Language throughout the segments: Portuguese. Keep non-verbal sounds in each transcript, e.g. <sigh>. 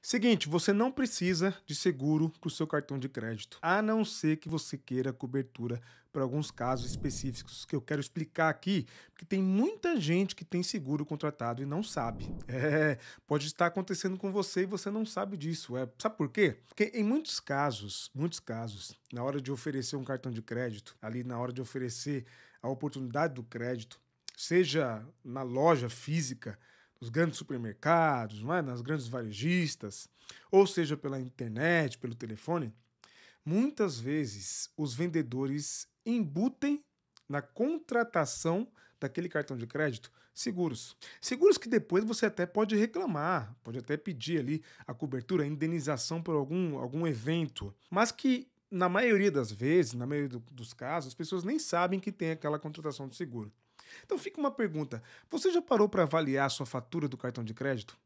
Seguinte, você não precisa de seguro para o seu cartão de crédito, a não ser que você queira cobertura para alguns casos específicos que eu quero explicar aqui, porque tem muita gente que tem seguro contratado e não sabe. <laughs> É, pode estar acontecendo com você e você não sabe disso. É, sabe por quê? Porque em muitos casos, muitos casos, na hora de oferecer um cartão de crédito, ali na hora de oferecer a oportunidade do crédito, seja na loja física, nos grandes supermercados, não é? nas grandes varejistas, ou seja pela internet, pelo telefone, muitas vezes os vendedores embutem na contratação daquele cartão de crédito seguros. Seguros que depois você até pode reclamar, pode até pedir ali a cobertura, a indenização por algum, algum evento, mas que na maioria das vezes, na maioria do, dos casos, as pessoas nem sabem que tem aquela contratação de seguro. Então fica uma pergunta: você já parou para avaliar a sua fatura do cartão de crédito?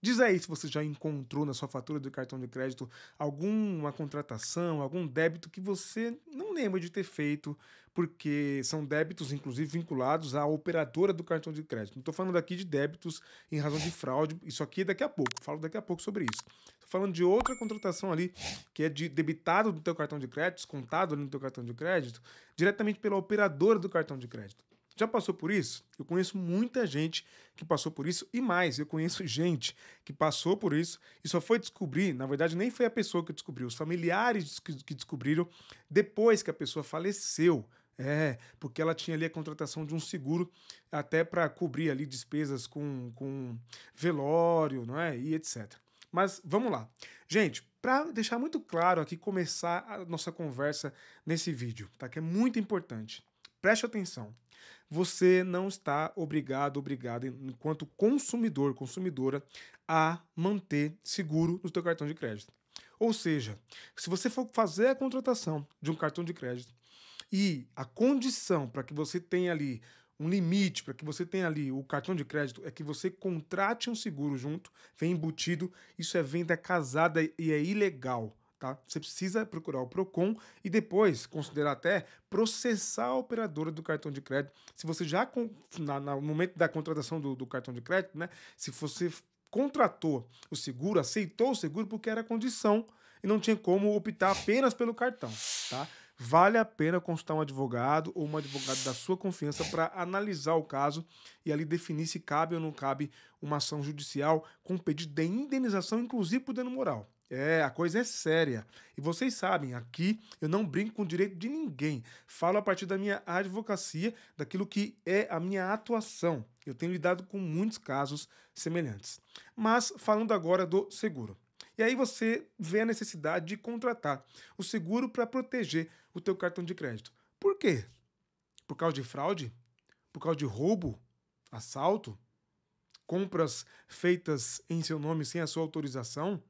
Diz aí se você já encontrou na sua fatura do cartão de crédito alguma contratação, algum débito que você não lembra de ter feito, porque são débitos, inclusive, vinculados à operadora do cartão de crédito. Não estou falando aqui de débitos em razão de fraude, isso aqui é daqui a pouco, falo daqui a pouco sobre isso. Estou falando de outra contratação ali, que é de debitado do teu cartão de crédito, descontado ali no teu cartão de crédito, diretamente pela operadora do cartão de crédito. Já passou por isso? Eu conheço muita gente que passou por isso e mais, eu conheço <laughs> gente que passou por isso e só foi descobrir, na verdade nem foi a pessoa que descobriu, os familiares que descobriram depois que a pessoa faleceu. É, porque ela tinha ali a contratação de um seguro até para cobrir ali despesas com, com velório, não é? E etc. Mas vamos lá. Gente, para deixar muito claro aqui, começar a nossa conversa nesse vídeo, tá? Que é muito importante. Preste atenção. Você não está obrigado, obrigado, enquanto consumidor, consumidora, a manter seguro no seu cartão de crédito. Ou seja, se você for fazer a contratação de um cartão de crédito e a condição para que você tenha ali um limite para que você tenha ali o cartão de crédito é que você contrate um seguro junto, vem embutido. Isso é venda casada e é ilegal. Tá? Você precisa procurar o Procon e depois considerar até processar a operadora do cartão de crédito. Se você já na, no momento da contratação do, do cartão de crédito, né, se você contratou o seguro, aceitou o seguro porque era condição e não tinha como optar apenas pelo cartão, tá? Vale a pena consultar um advogado ou uma advogada da sua confiança para analisar o caso e ali definir se cabe ou não cabe uma ação judicial com pedido de indenização, inclusive por dano moral. É, a coisa é séria. E vocês sabem, aqui eu não brinco com o direito de ninguém. Falo a partir da minha advocacia, daquilo que é a minha atuação. Eu tenho lidado com muitos casos semelhantes. Mas falando agora do seguro. E aí você vê a necessidade de contratar o seguro para proteger o teu cartão de crédito. Por quê? Por causa de fraude? Por causa de roubo? Assalto? Compras feitas em seu nome sem a sua autorização?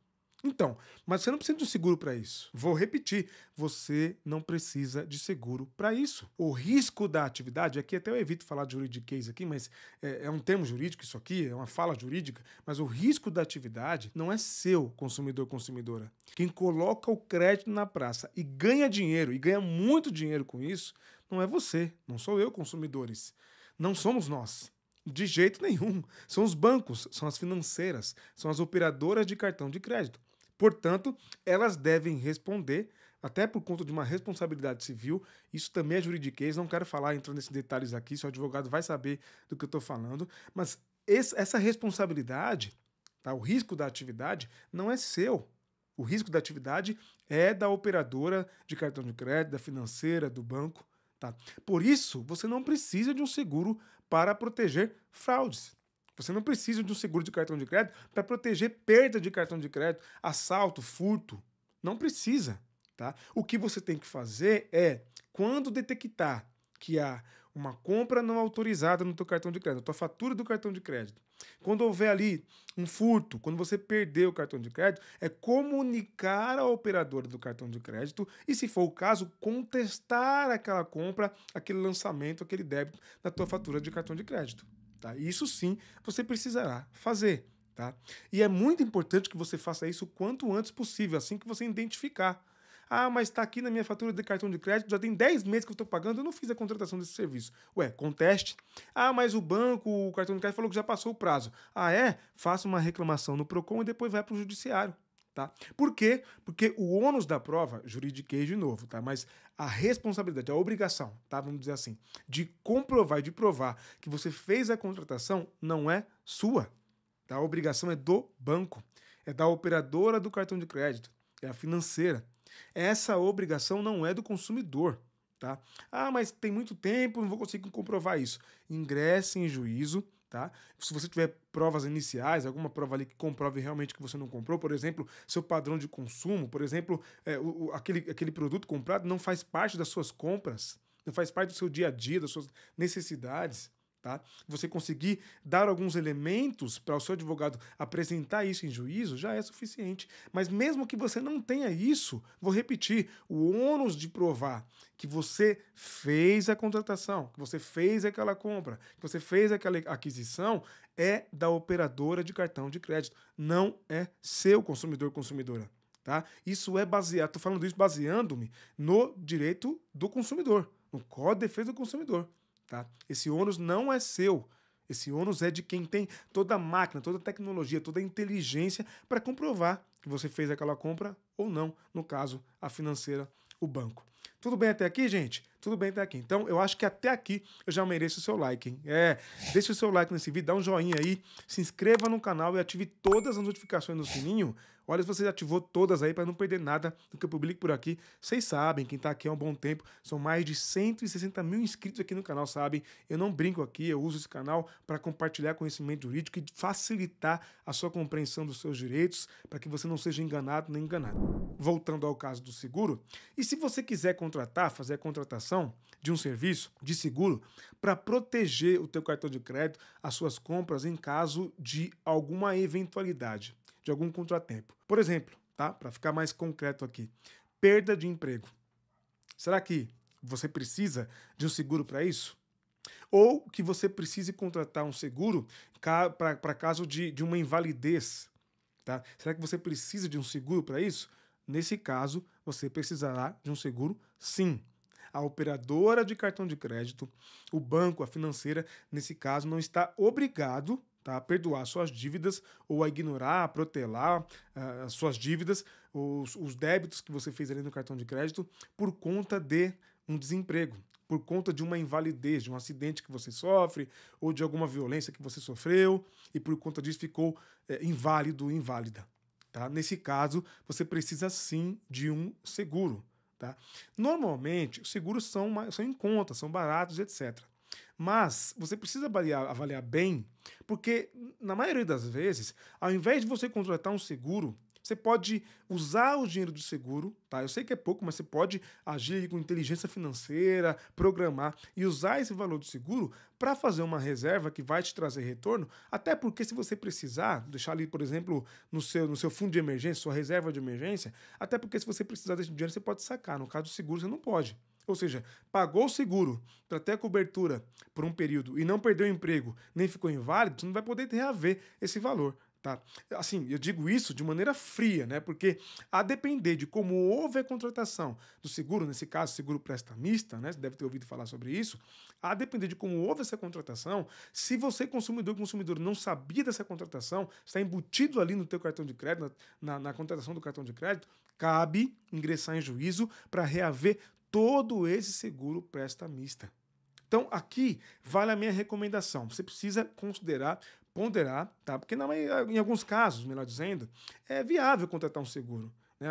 Então, mas você não precisa de um seguro para isso. Vou repetir, você não precisa de seguro para isso. O risco da atividade, aqui até eu evito falar de juridiquês aqui, mas é, é, um termo jurídico isso aqui, é uma fala jurídica, mas o risco da atividade não é seu, consumidor consumidora. Quem coloca o crédito na praça e ganha dinheiro, e ganha muito dinheiro com isso, não é você, não sou eu, consumidores. Não somos nós. De jeito nenhum. São os bancos, são as financeiras, são as operadoras de cartão de crédito. Portanto, elas devem responder, até por conta de uma responsabilidade civil. Isso também é juridiquês, não quero falar entrando nesses detalhes aqui, seu advogado vai saber do que eu estou falando. Mas esse, essa responsabilidade, tá? o risco da atividade, não é seu. O risco da atividade é da operadora de cartão de crédito, da financeira, do banco. Tá? Por isso, você não precisa de um seguro para proteger fraudes. Você não precisa de um seguro de cartão de crédito para proteger perda de cartão de crédito, assalto, furto. Não precisa. Tá? O que você tem que fazer é, quando detectar que há uma compra não autorizada no teu cartão de crédito, a tua fatura do cartão de crédito. Quando houver ali um furto, quando você perder o cartão de crédito, é comunicar ao operador do cartão de crédito e, se for o caso, contestar aquela compra, aquele lançamento, aquele débito na tua fatura de cartão de crédito. Tá? Isso sim você precisará fazer. Tá? E é muito importante que você faça isso o quanto antes possível, assim que você identificar. Ah, mas está aqui na minha fatura de cartão de crédito, já tem 10 meses que eu estou pagando, eu não fiz a contratação desse serviço. Ué, conteste. Ah, mas o banco, o cartão de crédito falou que já passou o prazo. Ah, é? Faça uma reclamação no PROCON e depois vai para o judiciário. Tá? Por quê? Porque o ônus da prova, juridiquei de novo, tá? mas a responsabilidade, a obrigação, tá? vamos dizer assim, de comprovar e de provar que você fez a contratação não é sua. Tá? A obrigação é do banco, é da operadora do cartão de crédito, é a financeira. Essa obrigação não é do consumidor. Tá? Ah, mas tem muito tempo, não vou conseguir comprovar isso. Ingresse em juízo Tá? Se você tiver provas iniciais, alguma prova ali que comprove realmente que você não comprou, por exemplo, seu padrão de consumo, por exemplo, é, o, o, aquele, aquele produto comprado não faz parte das suas compras, não faz parte do seu dia a dia, das suas necessidades. Tá? Você conseguir dar alguns elementos para o seu advogado apresentar isso em juízo já é suficiente. Mas mesmo que você não tenha isso, vou repetir, o ônus de provar que você fez a contratação, que você fez aquela compra, que você fez aquela aquisição é da operadora de cartão de crédito, não é seu consumidor consumidora. Tá? Isso é baseado, estou falando isso baseando-me no direito do consumidor, no Código de Defesa do Consumidor. Tá? Esse ônus não é seu. Esse ônus é de quem tem toda a máquina, toda a tecnologia, toda a inteligência para comprovar que você fez aquela compra ou não, no caso, a financeira, o banco. Tudo bem até aqui, gente? Tudo bem até aqui. Então, eu acho que até aqui eu já mereço o seu like, hein? É, deixe o seu like nesse vídeo, dá um joinha aí, se inscreva no canal e ative todas as notificações no sininho Olha, se você ativou todas aí para não perder nada do que eu publico por aqui. Vocês sabem, quem está aqui há um bom tempo, são mais de 160 mil inscritos aqui no canal, sabem? Eu não brinco aqui, eu uso esse canal para compartilhar conhecimento jurídico e facilitar a sua compreensão dos seus direitos, para que você não seja enganado nem enganado. Voltando ao caso do seguro, e se você quiser contratar, fazer a contratação de um serviço de seguro para proteger o teu cartão de crédito, as suas compras em caso de alguma eventualidade de algum contratempo. Por exemplo, tá? Para ficar mais concreto aqui, perda de emprego. Será que você precisa de um seguro para isso? Ou que você precise contratar um seguro para caso de, de uma invalidez. Tá? Será que você precisa de um seguro para isso? Nesse caso, você precisará de um seguro sim. A operadora de cartão de crédito, o banco, a financeira, nesse caso, não está obrigado tá? perdoar suas dívidas ou a ignorar, a protelar uh, as suas dívidas, os, os débitos que você fez ali no cartão de crédito por conta de um desemprego, por conta de uma invalidez, de um acidente que você sofre ou de alguma violência que você sofreu e por conta disso ficou eh, inválido inválido, inválida. Tá? Nesse caso, você precisa sim de um seguro. Tá? Normalmente, os seguros são, são em conta, são baratos, etc. Mas você precisa avaliar, avaliar bem, porque na maioria das vezes, ao invés de você contratar um seguro, você pode usar o dinheiro do seguro, tá? Eu sei que é pouco, mas você pode agir com inteligência financeira, programar e usar esse valor do seguro para fazer uma reserva que vai te trazer retorno, até porque se você precisar, deixar ali, por exemplo, no seu, no seu fundo de emergência, sua reserva de emergência, até porque se você precisar desse dinheiro, você pode sacar. No caso do seguro, você não pode. Ou seja, pagou o seguro para ter a cobertura por um período e não perdeu o emprego, nem ficou inválido, você não vai poder reaver esse valor. Tá? Assim, eu digo isso de maneira fria, né? Porque a depender de como houve a contratação do seguro, nesse caso, seguro prestamista, né? Você deve ter ouvido falar sobre isso. A depender de como houve essa contratação, se você, consumidor consumidor, não sabia dessa contratação, está embutido ali no teu cartão de crédito, na, na, na contratação do cartão de crédito, cabe ingressar em juízo para reaver todo esse seguro prestamista. Então, aqui vale a minha recomendação. Você precisa considerar, ponderar, tá? Porque na em alguns casos, melhor dizendo, é viável contratar um seguro. Né?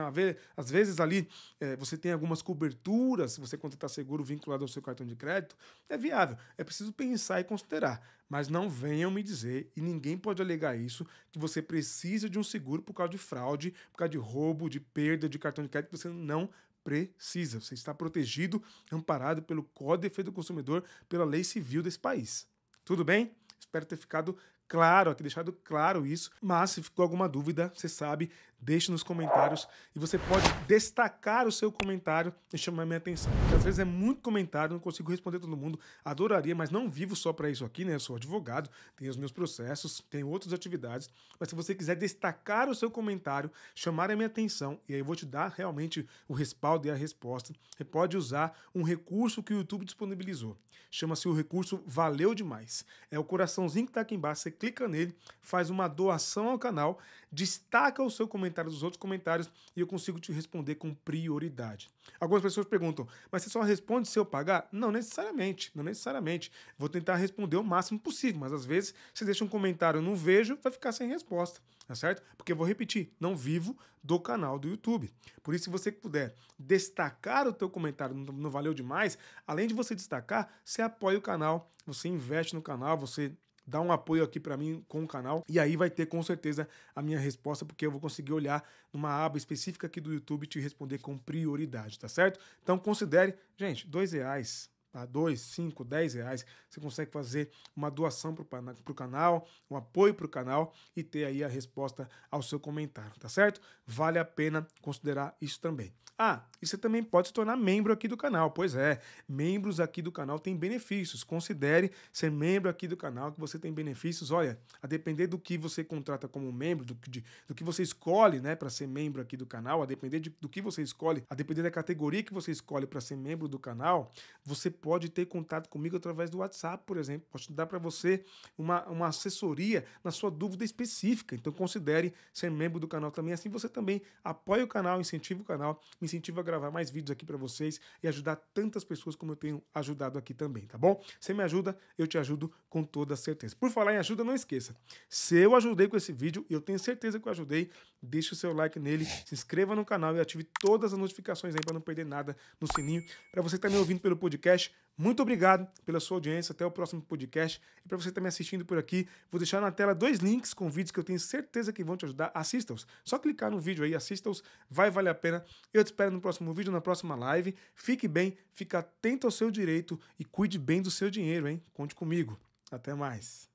Às vezes ali é, você tem algumas coberturas, se você contratar seguro vinculado ao seu cartão de crédito, é viável. É preciso pensar e considerar. Mas não venham me dizer, e ninguém pode alegar isso, que você precisa de um seguro por causa de fraude, por causa de roubo, de perda de cartão de crédito que você não precisa. Você está protegido, amparado pelo Código de Defesa do Consumidor, pela lei civil desse país. Tudo bem? Espero ter ficado claro, aqui deixado claro isso. Mas se ficou alguma dúvida, você sabe, deixe nos comentários e você pode destacar o seu comentário e chamar minha atenção. Porque às vezes é muito comentário, não consigo responder todo mundo. Adoraria, mas não vivo só para isso aqui, né? Eu sou advogado, tenho os meus processos, tenho outras atividades. Mas se você quiser destacar o seu comentário, chamar a minha atenção e aí eu vou te dar realmente o respaldo e a resposta, você pode usar um recurso que o YouTube disponibilizou. Chama-se o recurso Valeu Demais. É o coraçãozinho que está aqui embaixo, você clica nele, faz uma doação ao canal, destaca o seu comentário dos outros comentários e eu consigo te responder com prioridade. Algumas pessoas perguntam, mas você só responde se eu pagar? Não necessariamente, não necessariamente. Vou tentar responder o máximo possível, mas às vezes você deixa um comentário, não vejo, vai ficar sem resposta, tá certo? Porque eu vou repetir, não vivo do canal do YouTube. Por isso, se você puder destacar o teu comentário não valeu demais, além de você destacar, você apoia o canal, você investe no canal, você dá um apoio aqui para mim com o canal. E aí vai ter com certeza a minha resposta, porque eu vou conseguir olhar numa aba específica aqui do YouTube e te responder com prioridade, tá certo? Então considere, gente, dois reais tá? 2, 5, 10 reais, você consegue fazer uma doação para o canal, um apoio para o canal e ter aí a resposta ao seu comentário, tá certo? Vale a pena considerar isso também. Ah, e você também pode se tornar membro aqui do canal, pois é, membros aqui do canal têm benefícios, considere ser membro aqui do canal que você tem benefícios, olha, a depender do que você contrata como membro, do, de, do que você escolhe, né, para ser membro aqui do canal, a depender de, do que você escolhe, a depender da categoria que você escolhe para ser membro do canal, você pode ter contato comigo através do WhatsApp, por exemplo. Posso dar para você uma, uma assessoria na sua dúvida específica. Então considere ser membro do canal também. Assim você também apoia o canal, incentiva o canal, me incentiva a gravar mais vídeos aqui para vocês e ajudar tantas pessoas como eu tenho ajudado aqui também, tá bom? Você me ajuda, eu te ajudo com toda certeza. Por falar em ajuda, não esqueça. Se eu ajudei com esse vídeo, eu tenho certeza que eu ajudei, deixe o seu like nele, se inscreva no canal e ative todas as notificações aí para não perder nada no sininho. Para você que está me ouvindo pelo podcast, muito obrigado pela sua audiência. Até o próximo podcast. E para você tá me assistindo por aqui, vou deixar na tela dois links com vídeos que eu tenho certeza que vão te ajudar. Assista-os. Só clicar no vídeo aí, assista-os. Vai valer a pena. Eu te espero no próximo vídeo, na próxima live. Fique bem, fique atento ao seu direito e cuide bem do seu dinheiro, hein? Conte comigo. Até mais.